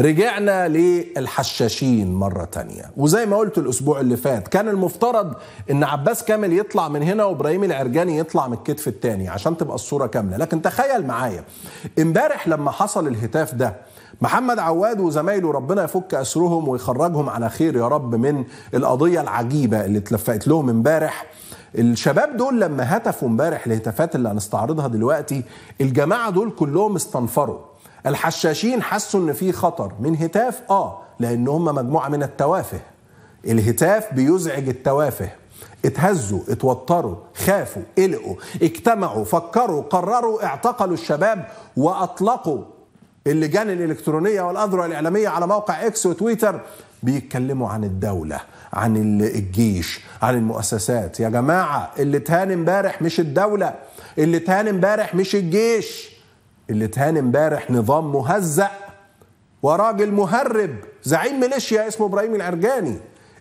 رجعنا للحشاشين مرة تانية وزي ما قلت الأسبوع اللي فات كان المفترض أن عباس كامل يطلع من هنا وإبراهيم العرجاني يطلع من الكتف التاني عشان تبقى الصورة كاملة لكن تخيل معايا امبارح لما حصل الهتاف ده محمد عواد وزمايله ربنا يفك أسرهم ويخرجهم على خير يا رب من القضية العجيبة اللي اتلفقت لهم امبارح الشباب دول لما هتفوا امبارح الهتافات اللي هنستعرضها دلوقتي الجماعة دول كلهم استنفروا الحشاشين حسوا ان في خطر من هتاف اه لان هم مجموعه من التوافه الهتاف بيزعج التوافه اتهزوا اتوتروا خافوا قلقوا اجتمعوا فكروا قرروا اعتقلوا الشباب واطلقوا اللجان الالكترونيه والاذرع الاعلاميه على موقع اكس وتويتر بيتكلموا عن الدوله عن الجيش عن المؤسسات يا جماعه اللي اتهان امبارح مش الدوله اللي اتهان امبارح مش الجيش اللي اتهان امبارح نظام مهزأ وراجل مهرب زعيم ميليشيا اسمه ابراهيم العرجاني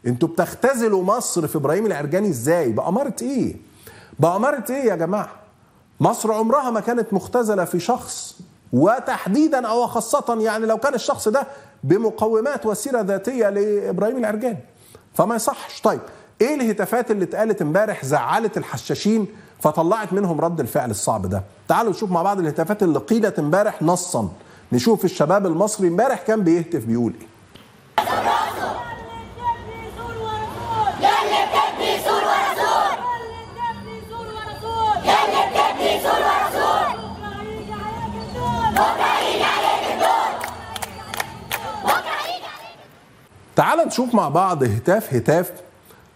انتوا بتختزلوا مصر في ابراهيم العرجاني ازاي بأمارة ايه بأمارة ايه يا جماعة مصر عمرها ما كانت مختزلة في شخص وتحديدا او خاصة يعني لو كان الشخص ده بمقومات وسيرة ذاتية لابراهيم العرجاني فما يصحش طيب ايه الهتافات اللي اتقالت امبارح زعلت الحشاشين فطلعت منهم رد الفعل الصعب ده تعالوا نشوف مع بعض الهتافات اللي قيلت امبارح نصا نشوف الشباب المصري امبارح كان بيهتف بيقول ايه تعال نشوف مع بعض هتاف هتاف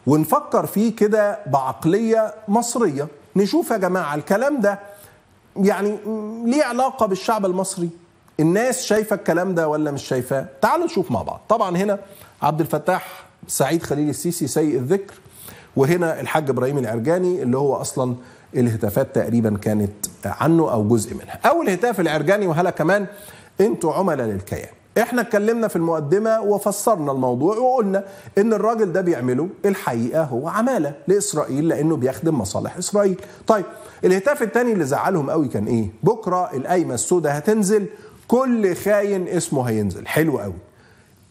ونفكر فيه كده بعقلية مصرية نشوف يا جماعه الكلام ده يعني ليه علاقه بالشعب المصري الناس شايفه الكلام ده ولا مش شايفاه تعالوا نشوف مع بعض طبعا هنا عبد الفتاح سعيد خليل السيسي سيء الذكر وهنا الحاج ابراهيم العرجاني اللي هو اصلا الهتافات تقريبا كانت عنه او جزء منها اول هتاف العرجاني وهلا كمان انتوا عملاء للكيان احنا اتكلمنا في المقدمه وفسرنا الموضوع وقلنا ان الراجل ده بيعمله الحقيقه هو عماله لاسرائيل لانه بيخدم مصالح اسرائيل طيب الهتاف الثاني اللي زعلهم قوي كان ايه بكره القايمه السوداء هتنزل كل خاين اسمه هينزل حلو قوي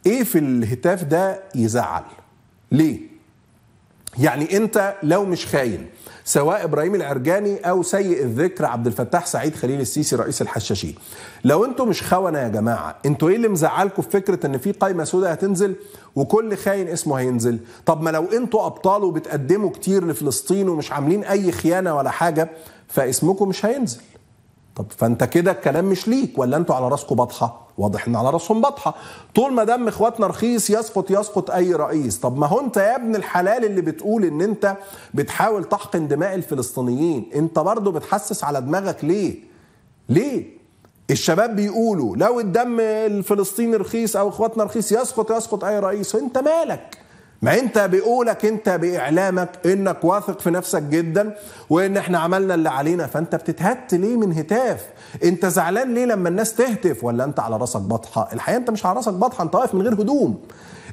ايه في الهتاف ده يزعل ليه يعني انت لو مش خاين سواء ابراهيم العرجاني او سيء الذكر عبد الفتاح سعيد خليل السيسي رئيس الحشاشين لو انتوا مش خونه يا جماعه انتوا ايه اللي مزعلكم في فكره ان في قايمه سوداء هتنزل وكل خاين اسمه هينزل طب ما لو انتوا ابطال وبتقدموا كتير لفلسطين ومش عاملين اي خيانه ولا حاجه فاسمكم مش هينزل طب فانت كده الكلام مش ليك ولا انتوا على راسكم باطحه واضح ان على راسهم بطحه طول ما دم اخواتنا رخيص يسقط يسقط اي رئيس طب ما هو انت يا ابن الحلال اللي بتقول ان انت بتحاول تحقن دماء الفلسطينيين انت برضه بتحسس على دماغك ليه ليه الشباب بيقولوا لو الدم الفلسطيني رخيص او اخواتنا رخيص يسقط يسقط اي رئيس انت مالك ما انت بيقولك انت باعلامك انك واثق في نفسك جدا وان احنا عملنا اللي علينا فانت بتتهت ليه من هتاف انت زعلان ليه لما الناس تهتف ولا انت على راسك بطحه الحقيقه انت مش على راسك بطحه انت واقف من غير هدوم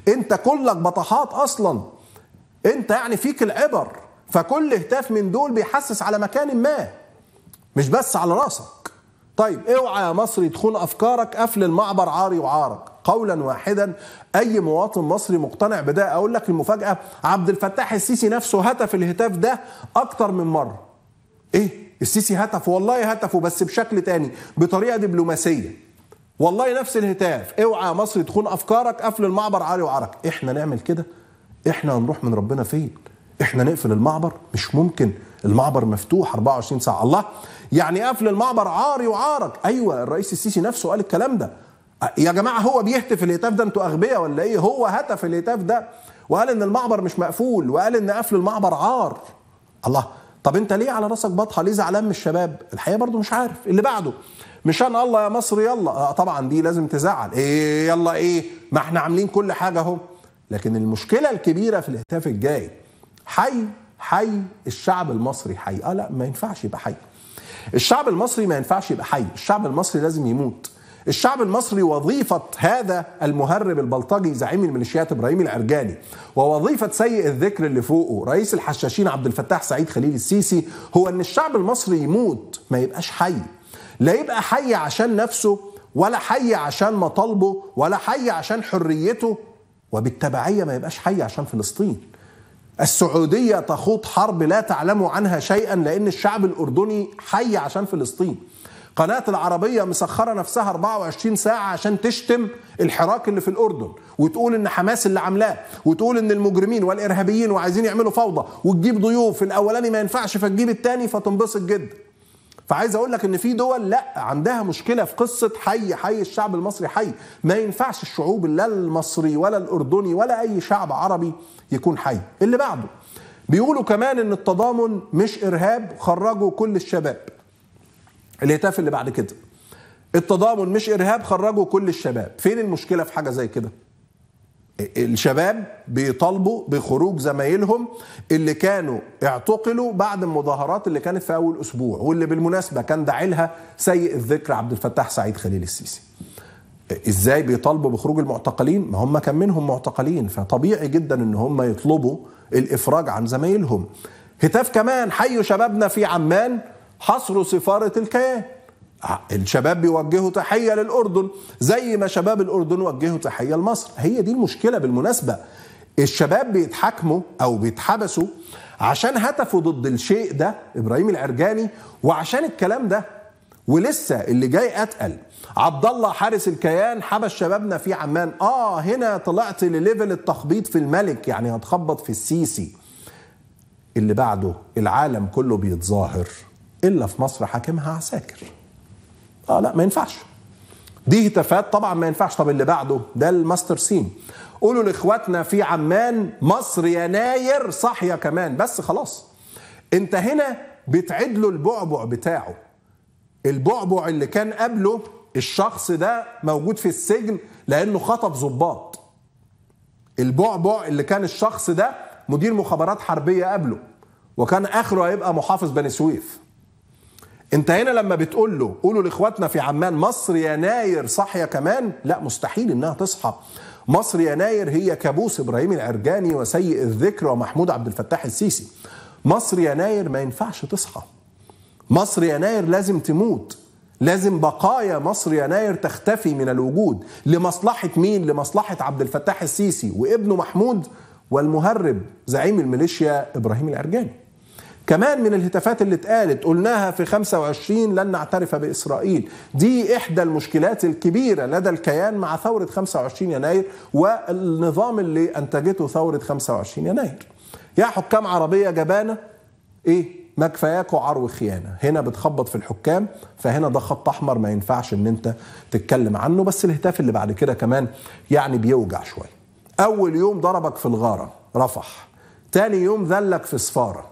انت كلك بطحات اصلا انت يعني فيك العبر فكل هتاف من دول بيحسس على مكان ما مش بس على راسك طيب اوعى يا مصري تخون افكارك قفل المعبر عاري وعارك قولا واحدا اي مواطن مصري مقتنع بده اقول لك المفاجاه عبد الفتاح السيسي نفسه هتف الهتاف ده اكتر من مره ايه السيسي هتف والله هتفه بس بشكل تاني بطريقه دبلوماسيه والله نفس الهتاف اوعى يا مصر تخون افكارك قفل المعبر علي وعرك احنا نعمل كده احنا هنروح من ربنا فين احنا نقفل المعبر مش ممكن المعبر مفتوح 24 ساعه الله يعني قفل المعبر عاري وعارك ايوه الرئيس السيسي نفسه قال الكلام ده يا جماعه هو بيهتف الهتاف ده انتوا اغبياء ولا ايه هو هتف الهتاف ده وقال ان المعبر مش مقفول وقال ان قفل المعبر عار الله طب انت ليه على راسك بطحه ليه زعلان من الشباب الحقيقه برضو مش عارف اللي بعده مشان الله يا مصر يلا آه طبعا دي لازم تزعل ايه يلا ايه ما احنا عاملين كل حاجه اهو لكن المشكله الكبيره في الهتاف الجاي حي حي الشعب المصري حي اه لا ما ينفعش يبقى حي الشعب المصري ما ينفعش يبقى حي الشعب المصري لازم يموت الشعب المصري وظيفة هذا المهرب البلطجي زعيم الميليشيات إبراهيم العرجاني ووظيفة سيء الذكر اللي فوقه رئيس الحشاشين عبد الفتاح سعيد خليل السيسي هو أن الشعب المصري يموت ما يبقاش حي لا يبقى حي عشان نفسه ولا حي عشان مطالبه ولا حي عشان حريته وبالتبعية ما يبقاش حي عشان فلسطين السعودية تخوض حرب لا تعلم عنها شيئا لأن الشعب الأردني حي عشان فلسطين قناة العربية مسخرة نفسها 24 ساعة عشان تشتم الحراك اللي في الأردن وتقول إن حماس اللي عاملاه وتقول إن المجرمين والإرهابيين وعايزين يعملوا فوضى وتجيب ضيوف الأولاني ما ينفعش فتجيب التاني فتنبسط جدا فعايز اقول لك ان في دول لا عندها مشكله في قصه حي حي الشعب المصري حي ما ينفعش الشعوب لا المصري ولا الاردني ولا اي شعب عربي يكون حي اللي بعده بيقولوا كمان ان التضامن مش ارهاب خرجوا كل الشباب الهتاف اللي بعد كده التضامن مش ارهاب خرجوا كل الشباب فين المشكله في حاجه زي كده الشباب بيطالبوا بخروج زمايلهم اللي كانوا اعتقلوا بعد المظاهرات اللي كانت في اول اسبوع واللي بالمناسبه كان داعي لها سيء الذكر عبد الفتاح سعيد خليل السيسي ازاي بيطالبوا بخروج المعتقلين ما هم كان منهم معتقلين فطبيعي جدا ان هم يطلبوا الافراج عن زمايلهم هتاف كمان حيوا شبابنا في عمان حصر سفارة إيه؟ الكيان آه، الشباب بيوجهوا تحية للأردن زي ما شباب الأردن وجهوا تحية لمصر هي دي المشكلة بالمناسبة الشباب بيتحاكموا أو بيتحبسوا عشان هتفوا ضد الشيء ده إبراهيم العرجاني وعشان الكلام ده ولسه اللي جاي أتقل عبد الله حارس الكيان حبس شبابنا في عمان آه هنا طلعت لليفل التخبيط في الملك يعني هتخبط في السيسي اللي بعده العالم كله بيتظاهر الا في مصر حاكمها عساكر اه لا ما ينفعش دي هتافات طبعا ما ينفعش طب اللي بعده ده الماستر سين قولوا لاخواتنا في عمان مصر يناير صاحيه كمان بس خلاص انت هنا بتعد له البعبع بتاعه البعبع اللي كان قبله الشخص ده موجود في السجن لانه خطف ظباط البعبع اللي كان الشخص ده مدير مخابرات حربيه قبله وكان اخره هيبقى محافظ بني سويف انت هنا لما بتقول له قولوا لاخواتنا في عمان مصر يناير صاحيه كمان لا مستحيل انها تصحى مصر يناير هي كابوس ابراهيم العرجاني وسيء الذكر ومحمود عبد الفتاح السيسي مصر يناير ما ينفعش تصحى مصر يناير لازم تموت لازم بقايا مصر يناير تختفي من الوجود لمصلحة مين؟ لمصلحة عبد الفتاح السيسي وابنه محمود والمهرب زعيم الميليشيا إبراهيم العرجاني كمان من الهتافات اللي اتقالت قلناها في 25 لن نعترف بإسرائيل دي إحدى المشكلات الكبيرة لدى الكيان مع ثورة 25 يناير والنظام اللي أنتجته ثورة 25 يناير يا حكام عربية جبانة إيه ما كفاياكوا عرو خيانه هنا بتخبط في الحكام فهنا ده خط احمر ما ينفعش ان انت تتكلم عنه بس الهتاف اللي بعد كده كمان يعني بيوجع شويه اول يوم ضربك في الغاره رفح تاني يوم ذلك في صفاره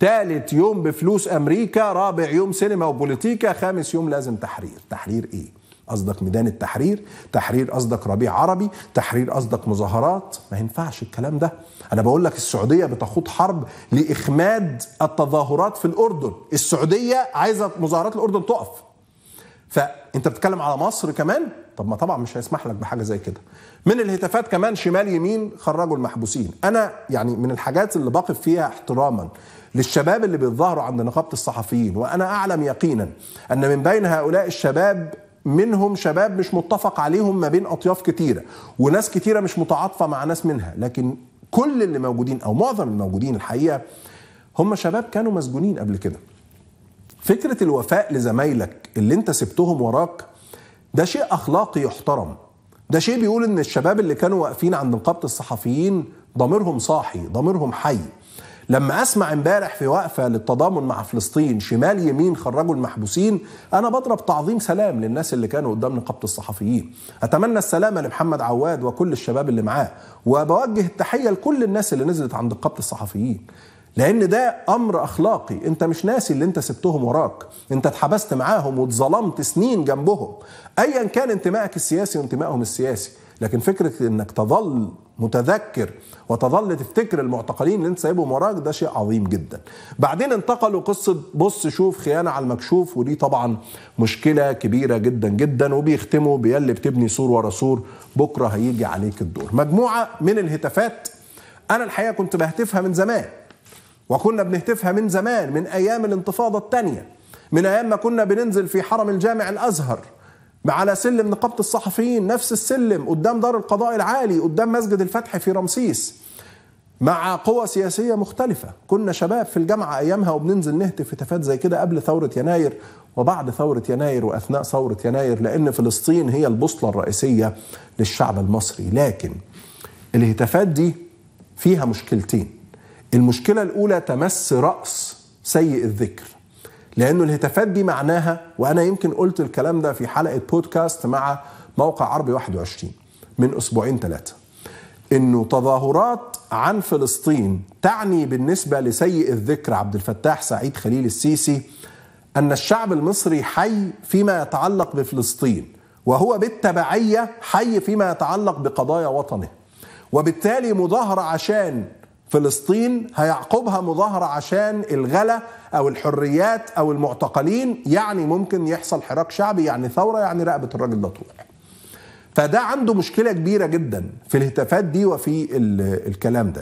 ثالث يوم بفلوس امريكا رابع يوم سينما وبوليتيكا خامس يوم لازم تحرير تحرير ايه قصدك ميدان التحرير تحرير قصدك ربيع عربي تحرير قصدك مظاهرات ما ينفعش الكلام ده انا بقول لك السعوديه بتخوض حرب لاخماد التظاهرات في الاردن السعوديه عايزه مظاهرات الاردن تقف فانت بتتكلم على مصر كمان طب ما طبعا مش هيسمح لك بحاجه زي كده من الهتافات كمان شمال يمين خرجوا المحبوسين انا يعني من الحاجات اللي بقف فيها احتراما للشباب اللي بيتظاهروا عند نقابه الصحفيين وانا اعلم يقينا ان من بين هؤلاء الشباب منهم شباب مش متفق عليهم ما بين اطياف كتيره وناس كتيره مش متعاطفه مع ناس منها لكن كل اللي موجودين او معظم الموجودين الحقيقه هم شباب كانوا مسجونين قبل كده فكره الوفاء لزمايلك اللي انت سبتهم وراك ده شيء اخلاقي يحترم ده شيء بيقول ان الشباب اللي كانوا واقفين عند نقابه الصحفيين ضميرهم صاحي ضميرهم حي لما اسمع امبارح في وقفه للتضامن مع فلسطين شمال يمين خرجوا المحبوسين انا بضرب تعظيم سلام للناس اللي كانوا قدام نقابه الصحفيين اتمنى السلامه لمحمد عواد وكل الشباب اللي معاه وبوجه التحيه لكل الناس اللي نزلت عند نقابه الصحفيين لان ده امر اخلاقي انت مش ناسي اللي انت سبتهم وراك انت اتحبست معاهم واتظلمت سنين جنبهم ايا كان انتمائك السياسي وانتمائهم السياسي لكن فكره انك تظل متذكر وتظل تفتكر المعتقلين اللي انت سايبهم وراك ده شيء عظيم جدا. بعدين انتقلوا قصه بص شوف خيانه على المكشوف ودي طبعا مشكله كبيره جدا جدا وبيختموا بيلي بتبني سور ورا سور بكره هيجي عليك الدور. مجموعه من الهتافات انا الحقيقه كنت بهتفها من زمان وكنا بنهتفها من زمان من أيام الانتفاضة الثانية من أيام ما كنا بننزل في حرم الجامع الأزهر على سلم نقابة الصحفيين نفس السلم قدام دار القضاء العالي قدام مسجد الفتح في رمسيس مع قوى سياسية مختلفة كنا شباب في الجامعة أيامها وبننزل نهتف هتافات زي كده قبل ثورة يناير وبعد ثورة يناير وأثناء ثورة يناير لأن فلسطين هي البوصلة الرئيسية للشعب المصري لكن الهتافات دي فيها مشكلتين المشكلة الأولى تمس رأس سيء الذكر لأنه الهتافات دي معناها وأنا يمكن قلت الكلام ده في حلقة بودكاست مع موقع عربي 21 من أسبوعين ثلاثة انه تظاهرات عن فلسطين تعني بالنسبه لسيء الذكر عبد الفتاح سعيد خليل السيسي ان الشعب المصري حي فيما يتعلق بفلسطين وهو بالتبعيه حي فيما يتعلق بقضايا وطنه وبالتالي مظاهره عشان فلسطين هيعقبها مظاهرة عشان الغلا أو الحريات أو المعتقلين يعني ممكن يحصل حراك شعبي يعني ثورة يعني رقبة الراجل ده تروح فده عنده مشكلة كبيرة جدا في الهتافات دي وفي الكلام ده